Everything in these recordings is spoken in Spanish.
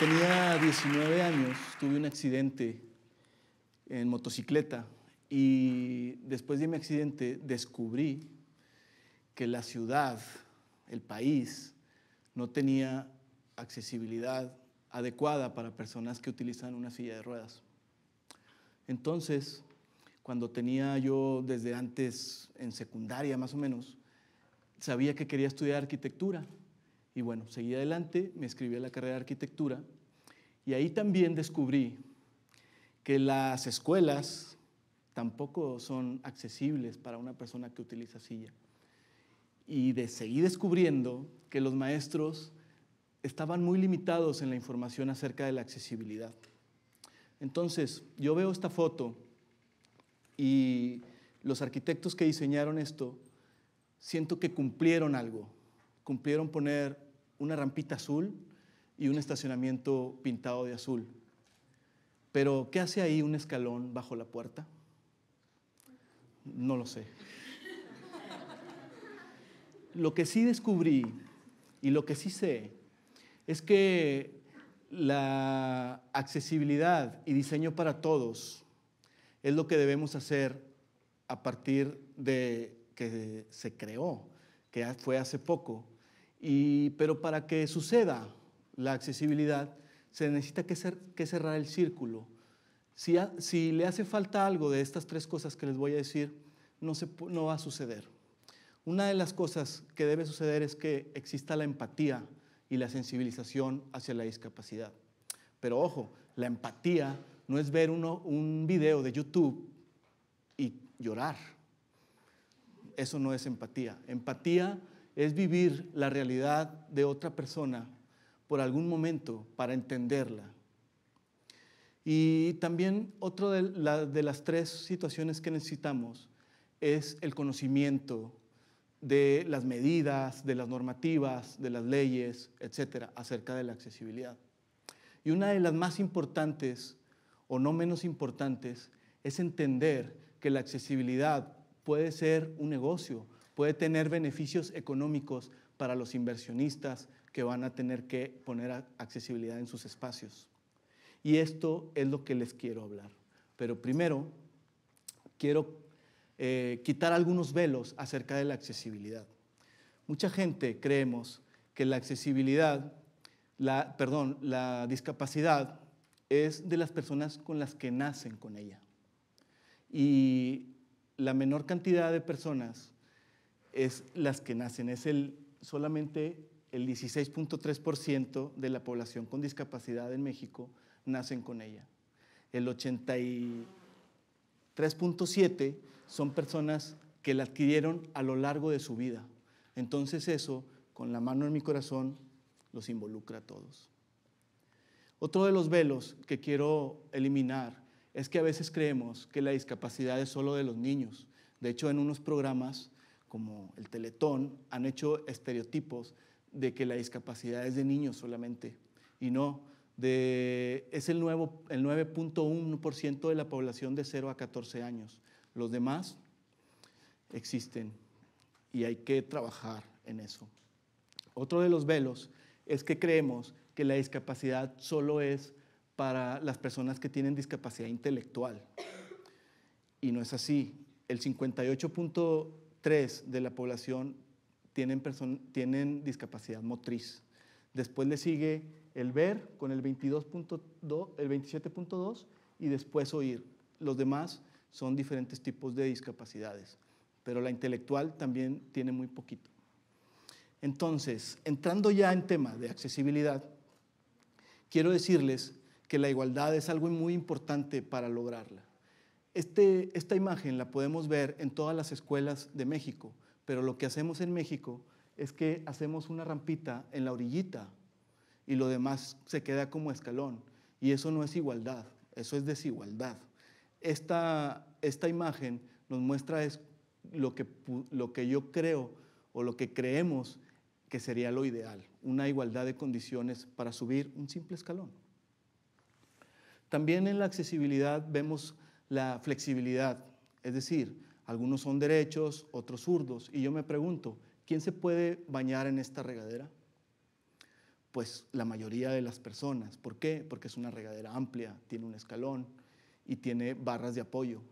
tenía 19 años tuve un accidente en motocicleta y después de mi accidente descubrí que la ciudad, el país, no tenía accesibilidad adecuada para personas que utilizan una silla de ruedas. Entonces, cuando tenía yo desde antes en secundaria más o menos, sabía que quería estudiar arquitectura y bueno, seguí adelante, me escribí a la carrera de arquitectura y ahí también descubrí que las escuelas tampoco son accesibles para una persona que utiliza silla. Y de, seguí descubriendo que los maestros estaban muy limitados en la información acerca de la accesibilidad. Entonces, yo veo esta foto y los arquitectos que diseñaron esto, siento que cumplieron algo, cumplieron poner una rampita azul y un estacionamiento pintado de azul. Pero, ¿qué hace ahí un escalón bajo la puerta? No lo sé. Lo que sí descubrí y lo que sí sé es que la accesibilidad y diseño para todos es lo que debemos hacer a partir de que se creó, que fue hace poco, pero para que suceda la accesibilidad, se necesita que, cerrar el círculo. Si, le hace falta algo de estas tres cosas que les voy a decir, no, va a suceder. Una de las cosas que debe suceder es que exista la empatía y la sensibilización hacia la discapacidad. Pero ojo, la empatía no es ver un video de YouTube y llorar. Eso no es empatía. Empatía es vivir la realidad de otra persona por algún momento para entenderla. Y también otra de, de, las tres situaciones que necesitamos es el conocimiento de las medidas, de las normativas, de las leyes, etcétera, acerca de la accesibilidad. Y una de las más importantes, o no menos importantes, es entender que la accesibilidad puede ser un negocio, puede tener beneficios económicos para los inversionistas que van a tener que poner accesibilidad en sus espacios. Y esto es lo que les quiero hablar. Pero primero, quiero eh, quitar algunos velos acerca de la accesibilidad. Mucha gente creemos que la accesibilidad, perdón, la discapacidad es de las personas con las que nacen con ella. Y la menor cantidad de personas es las que nacen, es el, solamente el 16.3% de la población con discapacidad en México nacen con ella. El 83.7% son personas que la adquirieron a lo largo de su vida. Entonces eso, con la mano en mi corazón, los involucra a todos. Otro de los velos que quiero eliminar es que a veces creemos que la discapacidad es solo de los niños. De hecho, en unos programas como el Teletón, han hecho estereotipos de que la discapacidad es de niños solamente y no de es el el 9.1% de la población de 0 a 14 años. Los demás existen y hay que trabajar en eso. Otro de los velos es que creemos que la discapacidad solo es para las personas que tienen discapacidad intelectual. Y no es así. El 58 tres de la población tienen, discapacidad motriz. Después le sigue el ver con el, 22.2, el 27.2 y después oír. Los demás son diferentes tipos de discapacidades, pero la intelectual también tiene muy poquito. Entonces, entrando ya en tema de accesibilidad, quiero decirles que la igualdad es algo muy importante para lograrla. Este, esta imagen la podemos ver en todas las escuelas de México, pero lo que hacemos en México es que hacemos una rampita en la orillita y lo demás se queda como escalón. Y eso no es igualdad, eso es desigualdad. Esta, esta imagen nos muestra es lo, que, lo que yo creo o lo que creemos que sería lo ideal, una igualdad de condiciones para subir un simple escalón. También en la accesibilidad vemos la flexibilidad, es decir, algunos son derechos, otros zurdos, y yo me pregunto, ¿quién se puede bañar en esta regadera? Pues la mayoría de las personas. ¿Por qué? Porque es una regadera amplia, tiene un escalón y tiene barras de apoyo.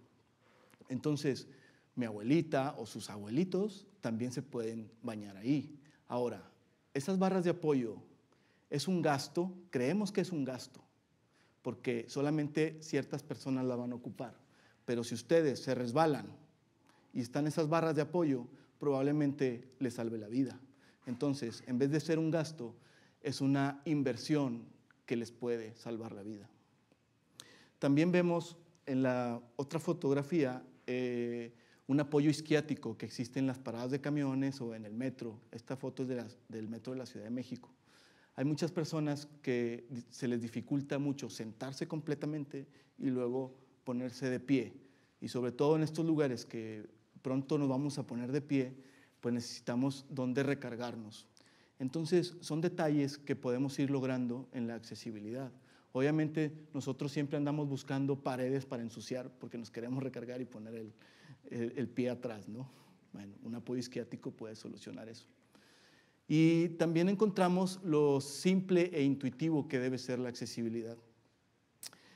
Entonces, mi abuelita o sus abuelitos también se pueden bañar ahí. Ahora, esas barras de apoyo es un gasto, creemos que es un gasto, porque solamente ciertas personas la van a ocupar. Pero si ustedes se resbalan y están esas barras de apoyo, probablemente les salve la vida. Entonces, en vez de ser un gasto, es una inversión que les puede salvar la vida. También vemos en la otra fotografía eh, un apoyo isquiático que existe en las paradas de camiones o en el metro. Esta foto es del metro de la Ciudad de México. Hay muchas personas que se les dificulta mucho sentarse completamente y luego ponerse de pie. Y sobre todo en estos lugares que pronto nos vamos a poner de pie, pues necesitamos dónde recargarnos. Entonces, son detalles que podemos ir logrando en la accesibilidad. Obviamente, nosotros siempre andamos buscando paredes para ensuciar porque nos queremos recargar y poner el, el, pie atrás, ¿no? Bueno, un apoyo isquiático puede solucionar eso. Y también encontramos lo simple e intuitivo que debe ser la accesibilidad.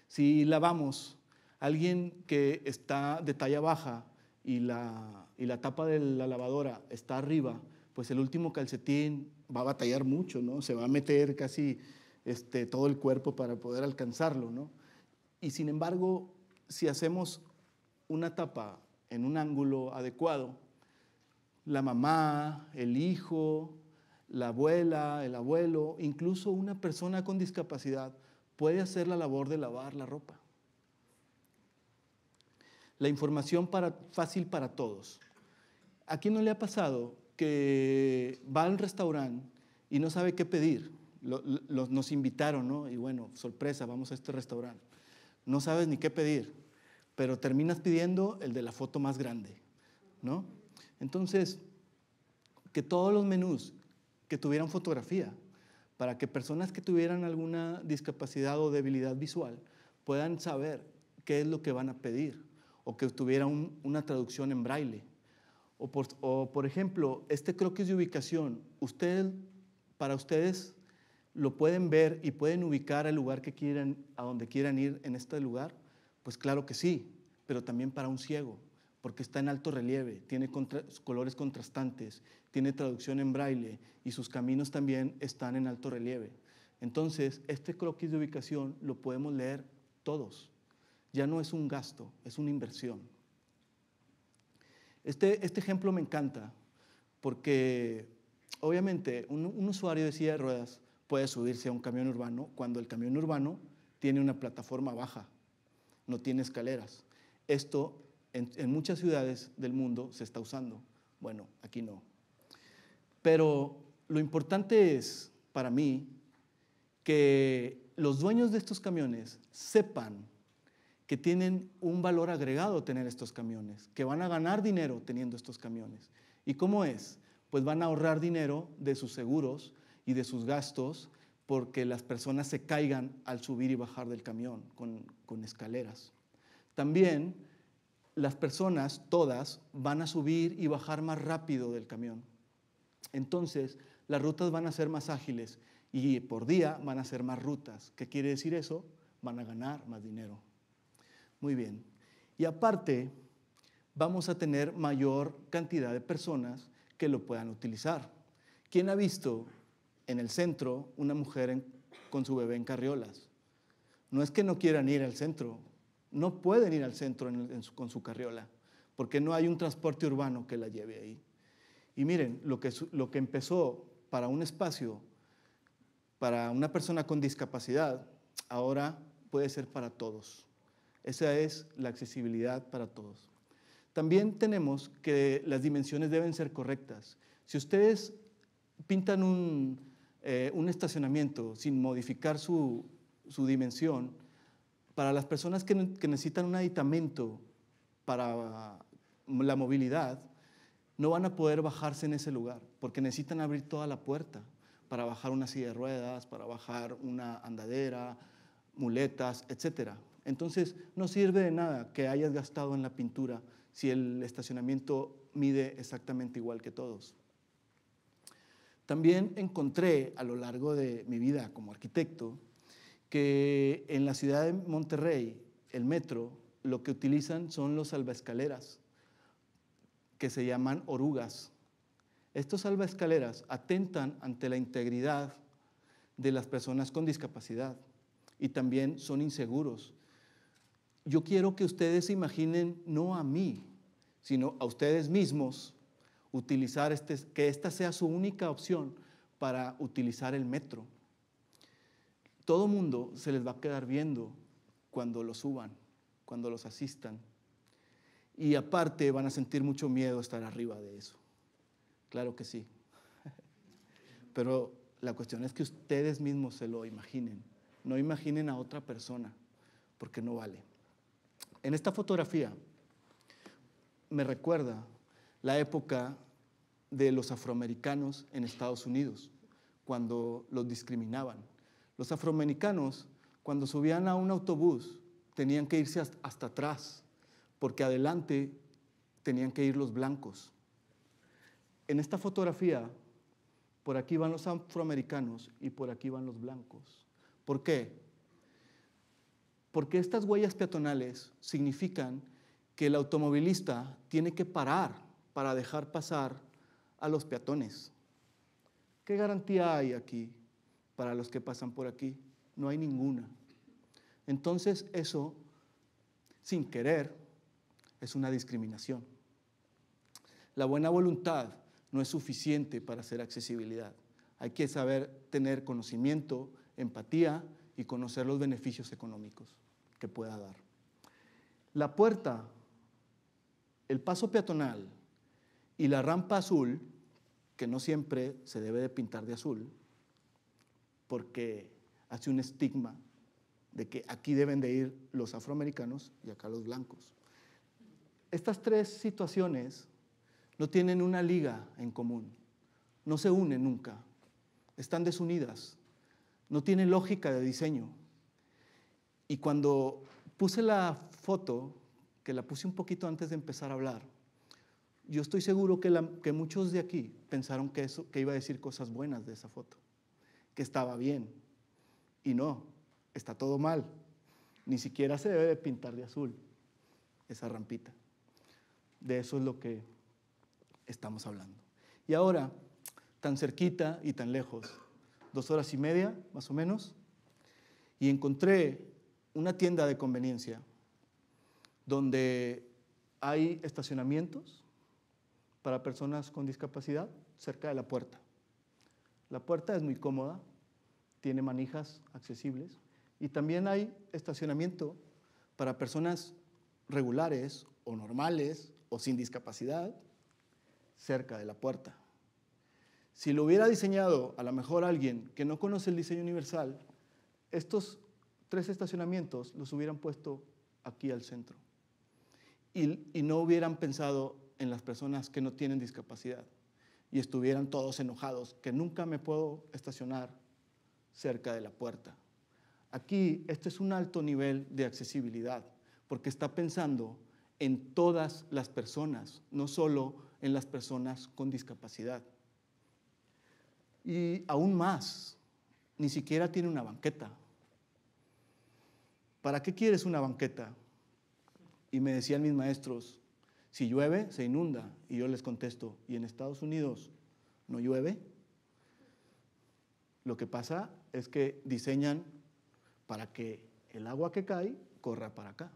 Si lavamos alguien que está de talla baja y la, tapa de la lavadora está arriba, pues el último calcetín va a batallar mucho, ¿no? Se va a meter casi este, todo el cuerpo para poder alcanzarlo, ¿no? Y sin embargo, si hacemos una tapa en un ángulo adecuado, la mamá, el hijo, la abuela, el abuelo, incluso una persona con discapacidad puede hacer la labor de lavar la ropa. La información para, fácil para todos. ¿A quién no le ha pasado que va al restaurante y no sabe qué pedir? nos invitaron, ¿no? Y bueno, sorpresa, vamos a este restaurante. No sabes ni qué pedir, pero terminas pidiendo el de la foto más grande, ¿no? Entonces, que todos los menús que tuvieran fotografía, para que personas que tuvieran alguna discapacidad o debilidad visual puedan saber qué es lo que van a pedir, o que tuviera una traducción en braille. O por, ejemplo, este croquis de ubicación, usted, para ustedes lo pueden ver y pueden ubicar al lugar que quieran, a donde quieran ir en este lugar, pues claro que sí, pero también para un ciego, porque está en alto relieve, tiene colores contrastantes tiene traducción en braille y sus caminos también están en alto relieve. Entonces, este croquis de ubicación lo podemos leer todos. Ya no es un gasto, es una inversión. Este, este ejemplo me encanta porque obviamente un, usuario de silla de ruedas puede subirse a un camión urbano cuando el camión urbano tiene una plataforma baja, no tiene escaleras. Esto en muchas ciudades del mundo se está usando. Bueno, aquí no. Pero lo importante es, para mí, que los dueños de estos camiones sepan que tienen un valor agregado tener estos camiones, que van a ganar dinero teniendo estos camiones. ¿Y cómo es? Pues van a ahorrar dinero de sus seguros y de sus gastos porque las personas se caigan al subir y bajar del camión con, con escaleras. También las personas, todas, van a subir y bajar más rápido del camión. Entonces, las rutas van a ser más ágiles y por día van a ser más rutas. ¿Qué quiere decir eso? Van a ganar más dinero. Muy bien. Y aparte, vamos a tener mayor cantidad de personas que lo puedan utilizar. ¿Quién ha visto en el centro una mujer con su bebé en carriolas? No es que no quieran ir al centro, no pueden ir al centro con su carriola, porque no hay un transporte urbano que la lleve ahí. Y miren, lo que, lo que empezó para un espacio, para una persona con discapacidad, ahora puede ser para todos. Esa es la accesibilidad para todos. También tenemos que las dimensiones deben ser correctas. Si ustedes pintan un, eh, estacionamiento sin modificar su, dimensión, para las personas que necesitan un aditamento para la movilidad, no van a poder bajarse en ese lugar, porque necesitan abrir toda la puerta para bajar una silla de ruedas, para bajar una andadera, muletas, etc. Entonces, no sirve de nada que hayas gastado en la pintura si el estacionamiento mide exactamente igual que todos. También encontré a lo largo de mi vida como arquitecto que en la ciudad de Monterrey, el metro, lo que utilizan son los salvaescaleras que se llaman orugas. Estos salvaescaleras atentan ante la integridad de las personas con discapacidad y también son inseguros. Yo quiero que ustedes imaginen no a mí, sino a ustedes mismos utilizar este, que esta sea su única opción para utilizar el metro. Todo mundo se les va a quedar viendo cuando los suban, cuando los asistan y aparte van a sentir mucho miedo estar arriba de eso. Claro que sí. Pero la cuestión es que ustedes mismos se lo imaginen. No imaginen a otra persona, porque no vale. En esta fotografía me recuerda la época de los afroamericanos en Estados Unidos, cuando los discriminaban. Los afroamericanos, cuando subían a un autobús, tenían que irse hasta atrás porque adelante tenían que ir los blancos. En esta fotografía, por aquí van los afroamericanos y por aquí van los blancos. ¿Por qué? Porque estas huellas peatonales significan que el automovilista tiene que parar para dejar pasar a los peatones. ¿Qué garantía hay aquí para los que pasan por aquí? No hay ninguna. Entonces eso, sin querer, es una discriminación. La buena voluntad no es suficiente para hacer accesibilidad. Hay que saber tener conocimiento, empatía y conocer los beneficios económicos que pueda dar. La puerta, el paso peatonal y la rampa azul, que no siempre se debe de pintar de azul, porque hace un estigma de que aquí deben de ir los afroamericanos y acá los blancos estas tres situaciones no tienen una liga en común, no se unen nunca, están desunidas, no tienen lógica de diseño. Y cuando puse la foto, que la puse un poquito antes de empezar a hablar, yo estoy seguro que, muchos de aquí pensaron que, iba a decir cosas buenas de esa foto, que estaba bien. Y no, está todo mal. Ni siquiera se debe pintar de azul esa rampita. De eso es lo que estamos hablando. Y ahora, tan cerquita y tan lejos, dos horas y media más o menos, y encontré una tienda de conveniencia donde hay estacionamientos para personas con discapacidad cerca de la puerta. La puerta es muy cómoda, tiene manijas accesibles y también hay estacionamiento para personas regulares o normales o sin discapacidad cerca de la puerta. Si lo hubiera diseñado a lo mejor alguien que no conoce el diseño universal, estos tres estacionamientos los hubieran puesto aquí al centro y, no hubieran pensado en las personas que no tienen discapacidad y estuvieran todos enojados, que nunca me puedo estacionar cerca de la puerta. Aquí, este es un alto nivel de accesibilidad, porque está pensando en todas las personas, no solo en las personas con discapacidad. Y aún más, ni siquiera tiene una banqueta. ¿Para qué quieres una banqueta? Y me decían mis maestros, si llueve, se inunda. Y yo les contesto, ¿y en Estados Unidos no llueve? Lo que pasa es que diseñan para que el agua que cae corra para acá.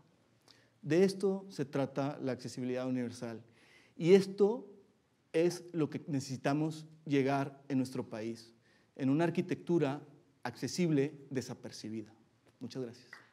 De esto se trata la accesibilidad universal. Y esto es lo que necesitamos llegar en nuestro país, en una arquitectura accesible desapercibida. Muchas gracias.